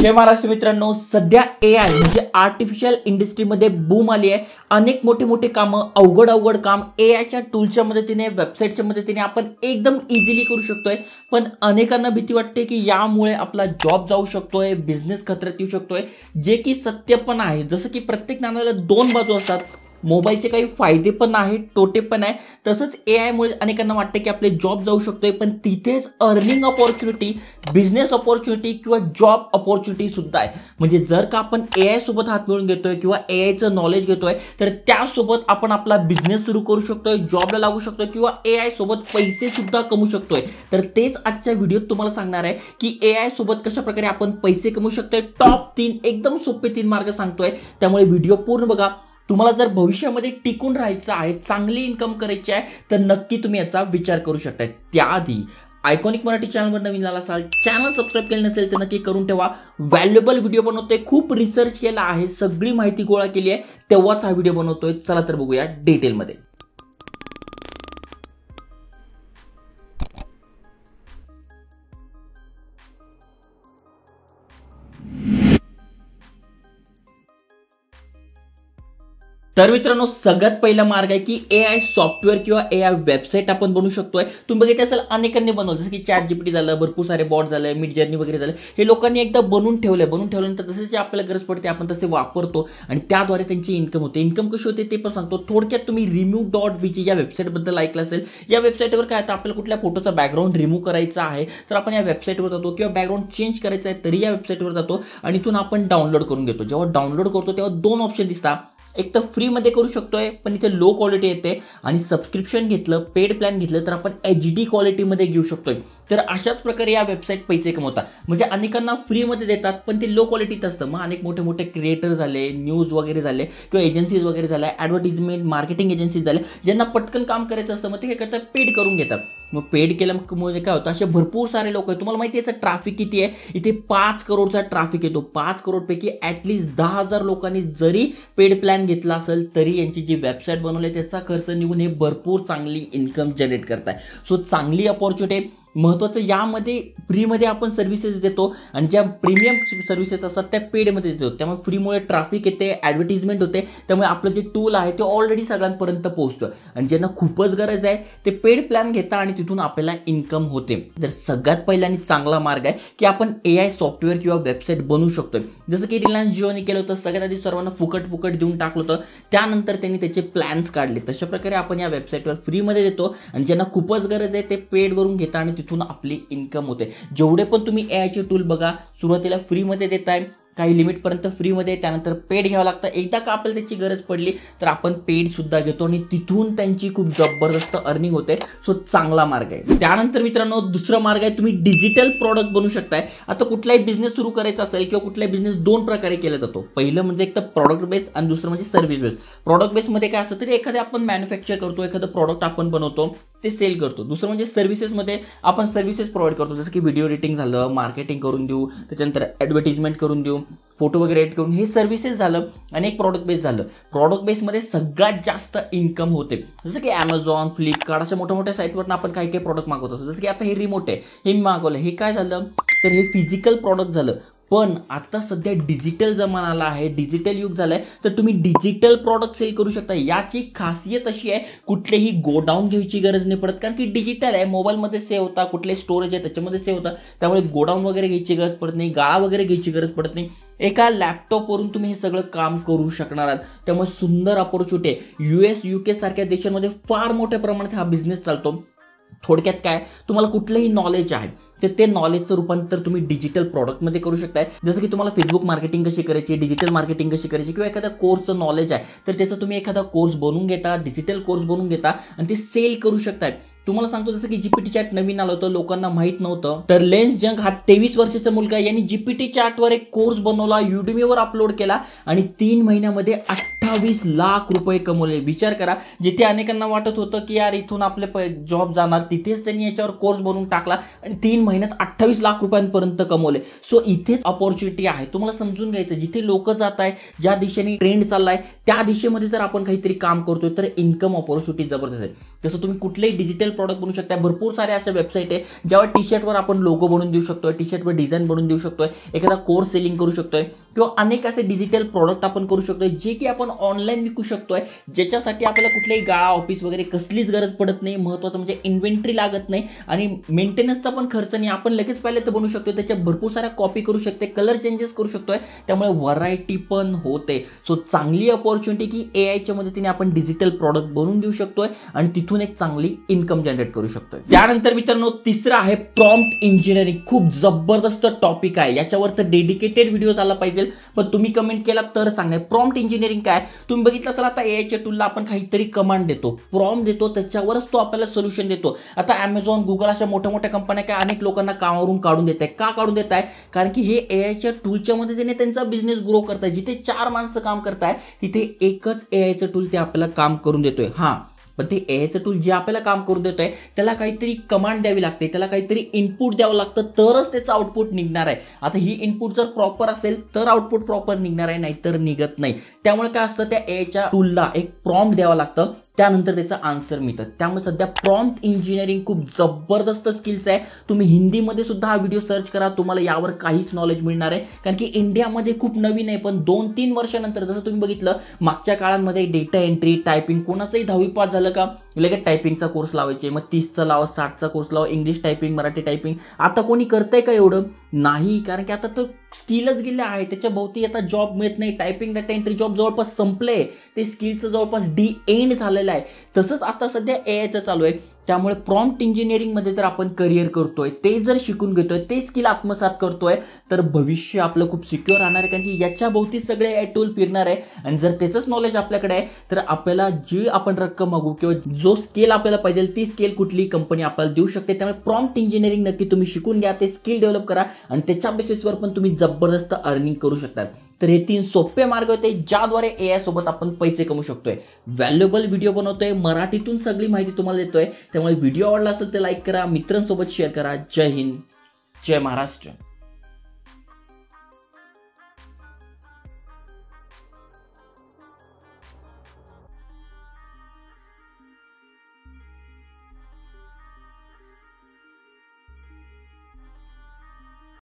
जय महाराष्ट्र मित्रांनो सध्या A I म्हणजे आर्टिफिशियल इंडस्ट्रीमध्ये बूम आली आहे अनेक मोठे मोठे कामं अवघड अवघड काम ए आयच्या टूलच्या मदतीने वेबसाईटच्या मदतीने आपण एकदम इझिली करू शकतोय पण अनेकांना भीती वाटते की यामुळे आपला जॉब जाऊ शकतोय बिझनेस खतरत येऊ शकतोय जे की सत्य पण आहे जसं की प्रत्येक नाण्याला दोन बाजू असतात मोबाईलचे काही फायदे पण आहेत तोटे पण आहे तसंच ए आयमुळे अनेकांना वाटतं की आपले जॉब जाऊ शकतोय पण तिथेच अर्निंग अपॉर्च्युनिटी बिझनेस अपॉर्च्युनिटी किंवा जॉब अपॉर्च्युनिटी आहे म्हणजे जर का आपण ए आयसोबत हात मिळून घेतोय किंवा ए आयचं नॉलेज आहे तर त्यासोबत आपण आपला बिझनेस सुरू करू शकतोय जॉबला लागू शकतो किंवा ए आयसोबत पैसे सुद्धा शकतो शकतोय तर तेच आजच्या व्हिडिओत तुम्हाला सांगणार आहे की ए आयसोबत कशाप्रकारे आपण पैसे कमवू शकतोय टॉप तीन एकदम सोपे तीन मार्ग सांगतोय त्यामुळे व्हिडिओ पूर्ण बघा तुम्हाला जर भविष्यामध्ये टिकून राहायचं आहे चांगली इन्कम करायची आहे तर नक्की तुम्ही याचा विचार करू शकताय त्याआधी आयकॉनिक मराठी चॅनलवर नवीन झाला असाल चॅनल सबस्क्राईब केलं नसेल तर नक्की करून ठेवा व्हॅल्युएबल व्हिडिओ बनवतोय खूप रिसर्च केला आहे सगळी माहिती गोळा केली आहे तेव्हाच हा व्हिडिओ बनवतोय चला तर बघूया डिटेलमध्ये तर मित्रांनो सगळ्यात पहिला मार्ग आहे की ए आय सॉफ्टवेअर किंवा ए आय वेबसाईट आपण बनवू शकतोय तुम्ही बघितले असेल अनेकांनी बनवलं जसं की चॅट जीपीटी झालं भरपूर सारे बॉट झालं मिड जर्नी वगैरे झालं हे लोकांनी एकदा बनवून ठेवलं आहे बनवून ठेवल्यानंतर जसं जे आपल्याला गरज पडते आपण तसे वापरतो आणि त्याद्वारे त्यांची इन्कम होते इन्कम कशी होते ते पण सांगतो थोडक्यात तुम्ही रिम्यू डॉट बीची या वेबसाईटबद्दल ऐकलं असेल या वेबसाईटवर काय आता आपल्याला कुठल्या फोटोचा बॅकग्राऊंड रिमूव्ह करायचा आहे तर आपण या वेबसाईटवर जातो किंवा बॅकग्राऊंड चेंज करायचा आहे तरी या वेबसाईटवर जातो आणि इथून आपण डाउनलोड करून घेतो जेव्हा डाउनलोड करतो तेव्हा दोन ऑप्शन दिसतात एक तर फ्रीमध्ये करू शकतो आहे पण इथे लो क्वालिटी येते आणि सबस्क्रिप्शन घेतलं पेड प्लॅन घेतलं तर आपण एच डी क्वालिटीमध्ये घेऊ आहे तर अशाच प्रकारे या वेबसाईट पैसे कमवतात म्हणजे अनेकांना फ्रीमध्ये देतात पण ते लो क्वालिटीत असतं मग अनेक मोठे मोठे क्रिएटर झाले न्यूज वगैरे झाले किंवा एजन्सीज वगैरे झाल्या ॲडव्हर्टिजमेंट मार्केटिंग एजन्सीज झाल्या ज्यांना पटकन काम करायचं असतं मग ते काय करतात पेड करून घेतात मग पेड केल्यामुळे काय होतं असे भरपूर सारे लोक आहेत तुम्हाला माहिती आहे ट्राफिक ट्रॅफिक किती आहे इथे पाच करोडचा ट्राफिक येतो पाच करोडपैकी ॲटलीस्ट दहा हजार लोकांनी जरी पेड प्लॅन घेतला असेल तरी यांची जी वेबसाईट बनवली त्याचा खर्च निघून हे भरपूर चांगली इन्कम जनरेट करत आहे सो चांगली अपॉर्च्युनिटी महत्त्वाचं यामध्ये फ्रीमध्ये आपण सर्व्हिसेस देतो आणि ज्या प्रीमियम सर्व्हिसेस असतात त्या पेडमध्ये देतो त्यामुळे फ्रीमुळे ट्रॅफिक येते ॲडव्हर्टिजमेंट होते त्यामुळे आपलं जे टूल आहे ते ऑलरेडी सगळ्यांपर्यंत पोहोचतं आणि ज्यांना खूपच गरज आहे ते पेड प्लॅन घेता आणि तिथून आपल्याला इन्कम होते तर सगळ्यात पहिला आणि चांगला मार्ग आहे की आपण ए आय सॉफ्टवेअर किंवा वेबसाईट बनवू शकतो जसं की रिलायन्स जिओने केलं होतं सगळ्यात आधी सर्वांना फुकट फुकट देऊन टाकलं होतं त्यानंतर त्यांनी त्याचे प्लॅन्स काढले तशा प्रकारे आपण या वेबसाईटवर फ्रीमध्ये देतो आणि ज्यांना खूपच गरज आहे ते पेडवरून घेता आणि तिथून आपली इन्कम होते जेवढे पण तुम्ही ए आयचे टूल बघा सुरुवातीला फ्रीमध्ये देत आहे काही लिमिटपर्यंत फ्रीमध्ये त्यानंतर पेड घ्यावं लागतं एकदा का आपल्याला त्याची गरज पडली तर आपण पेडसुद्धा घेतो आणि तिथून त्यांची खूप जबरदस्त अर्निंग होते सो चांगला मार्ग आहे त्यानंतर मित्रांनो दुसरा मार्ग आहे तुम्ही डिजिटल प्रॉडक्ट बनू शकताय आता कुठलाही बिझनेस सुरू करायचा असेल किंवा कुठलाही बिझनेस दोन प्रकारे केला जातो पहिलं म्हणजे एक तर प्रॉडक्ट बेस आणि दुसरं म्हणजे सर्व्हिस बेस प्रॉडक्ट बेसमध्ये काय असतं तरी एखादं आपण मॅन्युफॅक्चर करतो एखादं प्रॉडक्ट आपण बनवतो ते सेल करतो दुसरं म्हणजे सर्व्हिसेसमध्ये आपण सर्व्हिसेस प्रोव्हाइड करतो जसं की व्हिडिओ एडिटिंग झालं मार्केटिंग करून देऊ त्याच्यानंतर ॲडव्हर्टिजमेंट करून देऊ फोटो वगैरे एडिट करून हे सर्व्हिसेस झालं आणि एक प्रॉडक्ट बेस झालं प्रॉडक्ट बेसमध्ये सगळ्यात जास्त इन्कम होते जसं की ॲमेझॉन फ्लिपकार्ट अशा मोठ्या मोठ्या साईटवरनं आपण काही काही प्रॉडक्ट मागवत असतो जसं की आता हे रिमोट आहे हे मागवलं हे काय झालं तर हे फिजिकल प्रॉडक्ट झालं पण आता सध्या डिजिटल जमानाला आहे डिजिटल युग झालं आहे तर तुम्ही डिजिटल प्रॉडक्ट सेल करू शकता याची खासियत अशी आहे कुठलेही गोडाऊन घ्यायची गरज नाही पडत कारण की डिजिटल आहे मोबाईलमध्ये सेव्ह होता कुठले स्टोरेज आहे त्याच्यामध्ये सेव्ह होता त्यामुळे गोडाऊन वगैरे घ्यायची गरज पडत नाही गाळा वगैरे घ्यायची गरज पडत नाही एका लॅपटॉपवरून तुम्ही हे सगळं काम करू शकणार आहात त्यामुळे सुंदर अपॉर्च्युनिटी आहे यू एस यू सारख्या देशांमध्ये फार मोठ्या प्रमाणात हा बिझनेस चालतो थोडक्यात काय तुम्हाला कुठलंही नॉलेज आहे तर ते नॉलेजचं रूपांतर तुम्ही डिजिटल प्रॉडक्टमध्ये करू शकताय जसं की तुम्हाला फेसबुक मार्केटिंग कशी करायची डिजिटल मार्केटिंग कशी करायची किंवा एखादा कोर्सचं नॉलेज आहे तर त्याचा तुम्ही एखादा कोर्स बनवून घेता डिजिटल कोर्स बनवून घेता आणि ते सेल करू शकताय तुम्हाला सांगतो जसं की जीपीटी चॅट नवीन आलं होतं लोकांना माहित नव्हतं तर लेन्स जंग हा तेवीस वर्षाचा मुलगा आहे यांनी जीपीटी चॅटवर एक कोर्स बनवला युडमीवर अपलोड केला आणि तीन महिन्यामध्ये अठ्ठावीस लाख रुपये कमवले विचार करा जिथे अनेकांना वाटत होतं की यार इथून आपले जॉब जाणार तिथेच त्यांनी याच्यावर कोर्स बनवून टाकला आणि तीन महिन्यात अठ्ठावीस लाख रुपयांपर्यंत कमवले सो इथेच ऑपॉर्च्युनिटी आहे तुम्हाला समजून घ्यायचं जिथे लोक जात आहे ज्या दिशेने ट्रेंड चाललाय त्या दिशेमध्ये जर आपण काहीतरी काम करतोय तर इन्कम ऑपॉर्च्युनिटी जबरदस्त आहे जसं तुम्ही कुठलेही डिजिटल प्रोडक्ट प्रॉडक्ट बनवू शकता भरपूर सारे अशा वेबसाईट आहे ज्यावर टी शर्टवर आपण लोगो बनवून देऊ शकतो टी शर्टवर डिझाईन बनवून देऊ शकतो एखादा कोर्स सेलिंग करू शकतोय किंवा अनेक असे डिजिटल प्रॉडक्ट आपण करू शकतोय जे की आपण ऑनलाईन विकू शकतोय ज्याच्यासाठी आपल्याला कुठल्याही गाळा ऑफिस वगैरे कसलीच गरज पडत नाही महत्त्वाचं म्हणजे इन्व्हेंटरी लागत नाही आणि मेंटेनन्सचा पण खर्च नाही आपण लगेच पहिले तर बनवू शकतो त्याच्या भरपूर साऱ्या कॉपी करू शकते कलर चेंजेस करू शकतोय त्यामुळे व्हरायटी पण होते सो चांगली अपॉर्च्युनिटी की ए च्या मदतीने आपण डिजिटल प्रॉडक्ट बनवून देऊ शकतोय आणि तिथून एक चांगली इन्कम इन्कम जनरेट करू शकतो त्यानंतर मित्रांनो तिसरं आहे प्रॉम्प्ट इंजिनिअरिंग खूप जबरदस्त टॉपिक आहे याच्यावर तर डेडिकेटेड व्हिडिओ आला पाहिजे पण तुम्ही कमेंट केला तर सांगा प्रॉम्प्ट इंजिनिअरिंग काय तुम्ही बघितलं असाल आता एआयच्या टूलला आपण काहीतरी कमांड देतो प्रॉम्प्ट देतो त्याच्यावरच तो आपल्याला सोल्युशन देतो आता अमेझॉन गुगल अशा मोठ्या मोठ्या कंपन्या काय अनेक लोकांना कामावरून काढून देत आहे का काढून देत आहे कारण की हे एआयच्या टूलच्या मध्ये त्याने त्यांचा बिझनेस ग्रो करताय जिथे चार माणसं काम करताय तिथे एकच एआयचं टूल ते आपल्याला काम करून देतोय हा पण ते एचं टूल जे आपल्याला काम करून देतोय त्याला काहीतरी कमांड द्यावी लागते त्याला काहीतरी इनपुट द्यावं लागतं तरच त्याचं आउटपुट निघणार आहे आता ही इनपुट जर प्रॉपर असेल तर आउटपुट प्रॉपर निघणार आहे नाहीतर निघत नाही त्यामुळे काय असतं त्या एच्या टूलला एक प्रॉम्प्ट द्यावं लागतं त्यानंतर त्याचा आन्सर मिळतं त्यामुळे सध्या प्रॉम्प्ट इंजिनिअरिंग खूप जबरदस्त स्किल्स आहे तुम्ही हिंदीमध्ये सुद्धा हा व्हिडिओ सर्च करा तुम्हाला यावर काहीच नॉलेज मिळणार आहे कारण की इंडियामध्ये खूप नवीन आहे पण दोन तीन वर्षानंतर जसं तुम्ही बघितलं मागच्या काळांमध्ये डेटा एंट्री टायपिंग कोणाचंही दहावी पास झालं का लगेच टायपिंगचा कोर्स लावायचे मग तीसचा लावा साठचा कोर्स लावा इंग्लिश टायपिंग मराठी टायपिंग आता कोणी करतंय का एवढं नाही कारण की आता तो स्किलच गेले आहे त्याच्या भोवती आता जॉब मिळत नाही टायपिंग डाटा एंट्री जॉब जवळपास संपले ते स्किलचं जवळपास डी एंड झालेलं आहे तसंच आता सध्या एआयचं चालू आहे त्यामुळे प्रॉम्प्ट इंजिनिअरिंगमध्ये जर आपण करिअर करतोय ते जर शिकून घेतोय ते स्किल आत्मसात करतोय तर भविष्य आपलं खूप सिक्युअर राहणार आहे कारण की याच्या भोवती सगळे टूल फिरणार आहे आणि जर त्याचंच नॉलेज आपल्याकडे आहे तर आपल्याला जी आपण रक्कम मागू किंवा जो स्केल आपल्याला पाहिजे ती स्केल कुठली कंपनी आपल्याला देऊ शकते त्यामुळे प्रॉम्प्ट इंजिनिअरिंग नक्की तुम्ही शिकून घ्या ते स्किल डेव्हलप करा आणि त्याच्या बेसिसवर पण तुम्ही जबरदस्त अर्निंग करू शकतात तर हे तीन सोपे मार्ग होते ज्याद्वारे ए आय सोबत आपण पैसे कमवू शकतोय व्हॅल्युएबल व्हिडिओ बनवतोय मराठीतून सगळी माहिती तुम्हाला देतोय त्यामुळे व्हिडिओ आवडला असेल तर लाईक करा मित्रांसोबत शेअर करा जय हिंद जय महाराष्ट्र